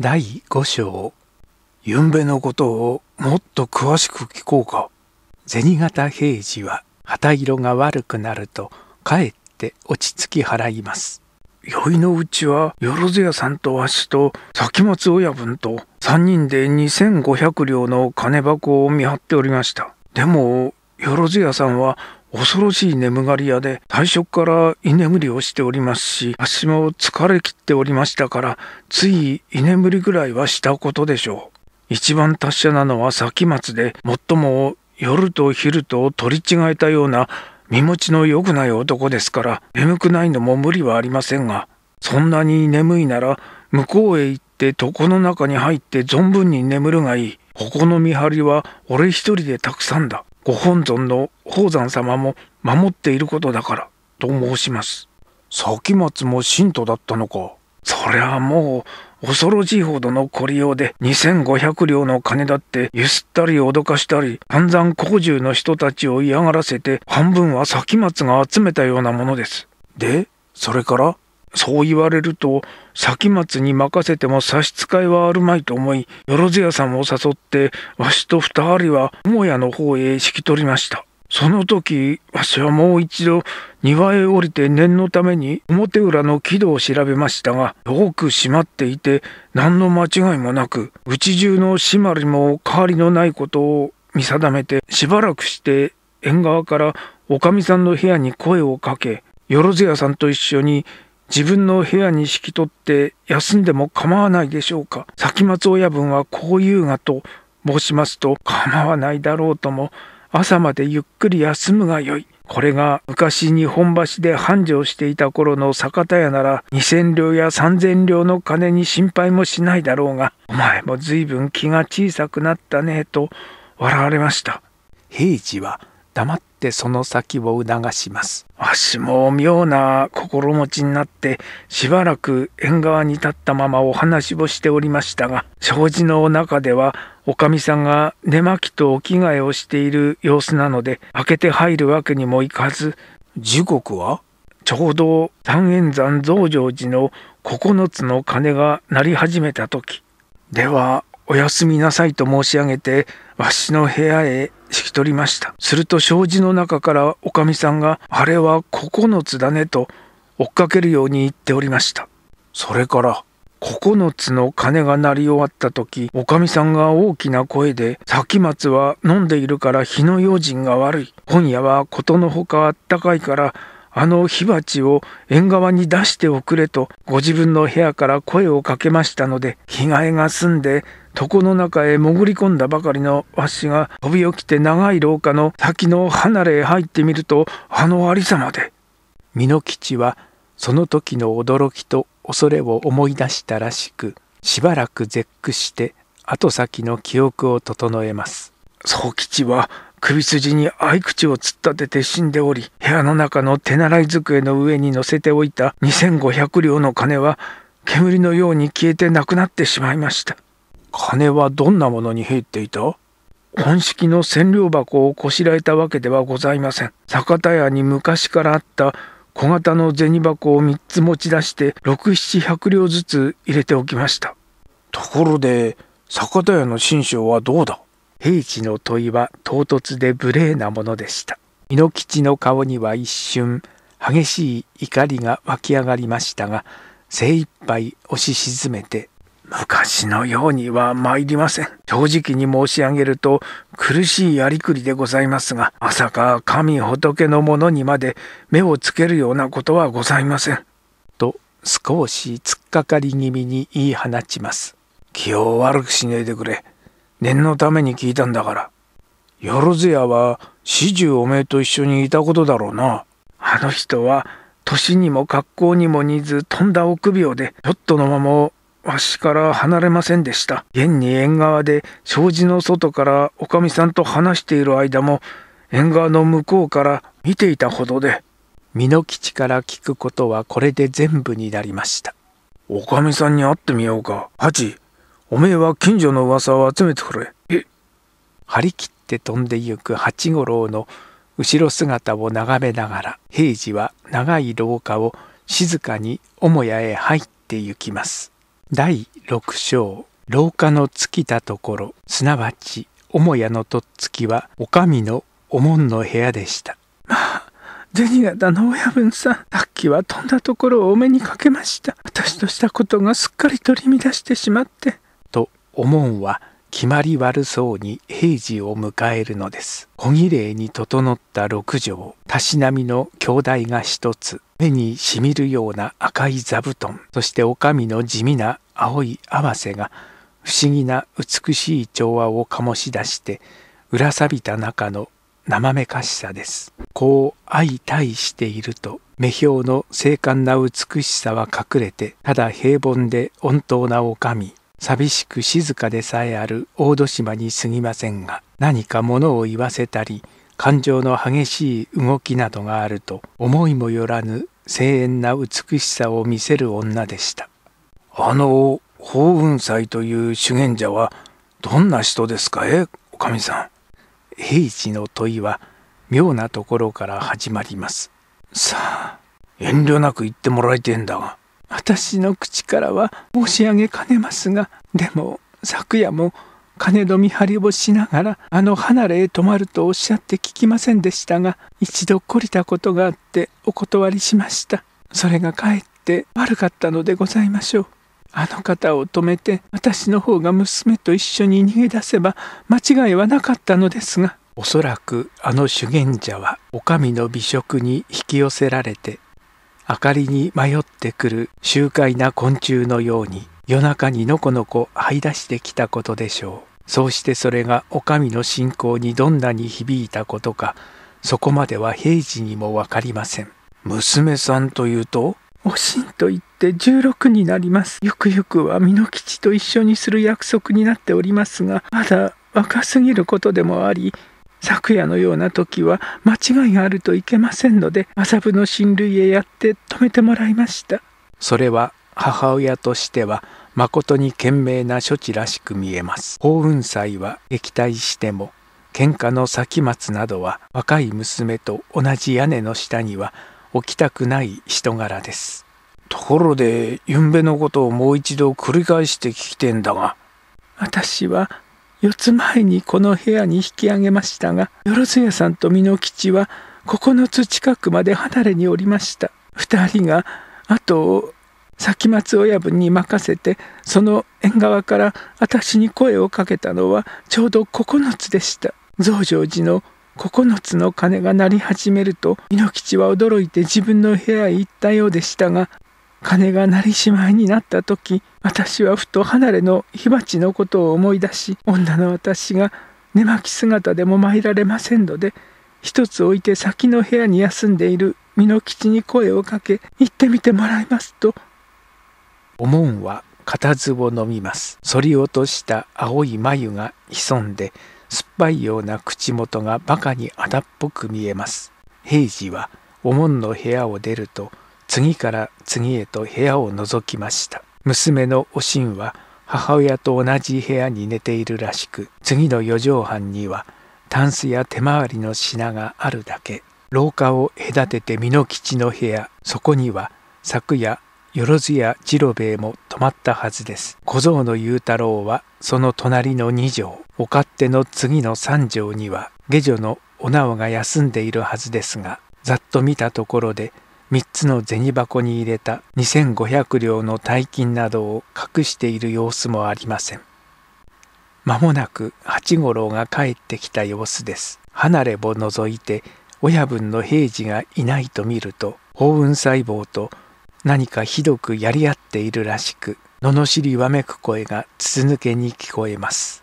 第5章ゆんべのことをもっと詳しく聞こうか銭形平次は旗色が悪くなるとかえって落ち着き払います宵のうちはよろずやさんとわしと先松親分と3人で2,500両の金箱を見張っておりましたでもよろずやさんは恐ろしい眠がり屋で退職から居眠りをしておりますし足も疲れきっておりましたからつい居眠りぐらいはしたことでしょう一番達者なのは先松で最も夜と昼と取り違えたような身持ちの良くない男ですから眠くないのも無理はありませんがそんなに眠いなら向こうへ行って床の中に入って存分に眠るがいいここの見張りは俺一人でたくさんだご本尊の宝山様も守っていることだからと申します先松も信徒だったのかそりゃあもう恐ろしいほどの凝りようで2500両の金だってゆすったり脅かしたり散々工中の人たちを嫌がらせて半分は先松が集めたようなものですでそれからそう言われると先松に任せても差し支えはあるまいと思いよろずやさんを誘ってわしと二人は母屋の方へ引き取りましたその時わしはもう一度庭へ降りて念のために表裏の木戸を調べましたがよく閉まっていて何の間違いもなくうち中の締まりも変わりのないことを見定めてしばらくして縁側からおかみさんの部屋に声をかけよろずやさんと一緒に自分の部屋に引き取って休んでも構わないでしょうか。先松親分はこう言うがと申しますと構わないだろうとも朝までゆっくり休むがよい。これが昔日本橋で繁盛していた頃の酒田屋なら2,000両や3,000両の金に心配もしないだろうがお前も随分気が小さくなったねと笑われました平次は黙ってその先を促しますわしも妙な心持ちになってしばらく縁側に立ったままお話をしておりましたが障子の中ではおかみさんが寝巻きとお着替えをしている様子なので開けて入るわけにもいかず時刻はちょうど三円山増上寺の9つの鐘が鳴り始めた時ではおやすみなさいと申し上げてわしの部屋へ引き取りました。すると障子の中からおかみさんが、あれは9つだねと追っかけるように言っておりました。それから、9つの鐘が鳴り終わった時、おかみさんが大きな声で、先松は飲んでいるから火の用心が悪い。今夜はことのほかあったかいから、あの火鉢を縁側に出しておくれとご自分の部屋から声をかけましたので着替えが済んで床の中へ潜り込んだばかりのわしが飛び起きて長い廊下の先の離れへ入ってみるとあの有様で美濃吉はその時の驚きと恐れを思い出したらしくしばらく絶句して後先の記憶を整えます宗吉は首筋に合口を突っ立てて死んでおり部屋の中の手習い机の上に乗せておいた2500両の金は煙のように消えてなくなってしまいました金はどんなものに入っていた本式の千両箱をこしらえたわけではございません。酒田屋に昔からあった小型の銭箱を3つ持ち出して6、7、100両ずつ入れておきました。ところで、酒田屋の新章はどうだ平地の問いは唐突で無礼なものでした。猪吉の顔には一瞬、激しい怒りが湧き上がりましたが、精一杯押し沈めて昔のようには参りません。正直に申し上げると苦しいやりくりでございますが、まさか神仏の者にまで目をつけるようなことはございません。と少し突っかかり気味に言い放ちます。気を悪くしねえでくれ。念のために聞いたんだから。よろずやは始終おめえと一緒にいたことだろうな。あの人は年にも格好にも似ずとんだ臆病で、ょっとのまま足から離れませんでした。現に縁側で障子の外からおかみさんと話している間も、縁側の向こうから見ていたほどで。美濃吉から聞くことはこれで全部になりました。おかみさんに会ってみようか。八、おめえは近所の噂を集めてくれ。え張り切って飛んでゆく八五郎の後ろ姿を眺めながら平次は長い廊下を静かに母屋へ入って行きます。第6章廊下の尽きたところすなわち母屋のとっつきはお上のお門の部屋でしたまあ銭形の親分さんさっきは飛んだところをお目にかけました私としたことがすっかり取り乱してしまってとおもは決まり悪そうに平時を迎えるのです。小儀礼に整った六畳、たしなみの兄弟が一つ、目にしみるような赤い座布団、そして女将の地味な青い合わせが、不思議な美しい調和を醸し出して、裏錆びた中の生めかしさです。こう相対していると、目標の精悍な美しさは隠れて、ただ平凡で穏当な女将、寂しく静かでさえある大戸島に過ぎませんが何か物を言わせたり感情の激しい動きなどがあると思いもよらぬ清遠な美しさを見せる女でしたあの法雲斎という修験者はどんな人ですかえおかみさん平一の問いは妙なところから始まりますさあ遠慮なく言ってもらいてんだが私の口からは申し上げかねますがでも昨夜も金の見張りをしながらあの離れへ泊まるとおっしゃって聞きませんでしたが一度懲りたことがあってお断りしましたそれがかえって悪かったのでございましょうあの方を止めて私の方が娘と一緒に逃げ出せば間違いはなかったのですがおそらくあの修験者は女将の美食に引き寄せられて明かりに迷ってくる周回な昆虫のように夜中にのこのこ這い出してきたことでしょう。そうしてそれがお上の信仰にどんなに響いたことか、そこまでは平時にも分かりません。娘さんというとおしんと言って16になります。ゆくゆくは美濃吉と一緒にする約束になっておりますが、まだ若すぎることでもあり、昨夜のような時は間違いがあるといけませんので麻布の親類へやって止めてもらいましたそれは母親としては誠に賢明な処置らしく見えます幸運祭は撃退しても喧嘩の先松などは若い娘と同じ屋根の下には置きたくない人柄ですところでゆんべのことをもう一度繰り返して聞きてんだが私は四つ前にこの部屋に引き上げましたがよろずやさんと美濃吉は九つ近くまで離れにおりました2人が後を先松親分に任せてその縁側から私に声をかけたのはちょうど九つでした増上寺の九つの鐘が鳴り始めると美濃吉は驚いて自分の部屋へ行ったようでしたが鐘が鳴りしまいになった時私はふと離れの火鉢のことを思い出し女の私が寝巻き姿でも参られませんので一つ置いて先の部屋に休んでいる美濃吉に声をかけ行ってみてもらいますとおもんは固唾を飲みます反り落とした青い眉が潜んで酸っぱいような口元がバカにだっぽく見えます平次はおもんの部屋を出ると次から次へと部屋を覗きました娘のおしんは母親と同じ部屋に寝ているらしく次の四畳半にはタンスや手回りの品があるだけ廊下を隔てて美濃吉の部屋そこには昨夜よろずや次郎兵衛も泊まったはずです小僧の雄太郎はその隣の2畳お勝手の次の3畳には下女のお直が休んでいるはずですがざっと見たところで3つの銭箱に入れた2500両の大金などを隠している様子もありません。まもなく八五郎が帰ってきた様子です。離れを除いて親分の平次がいないと見ると法雲細胞と何かひどくやり合っているらしく罵りわめく声が筒抜けに聞こえます。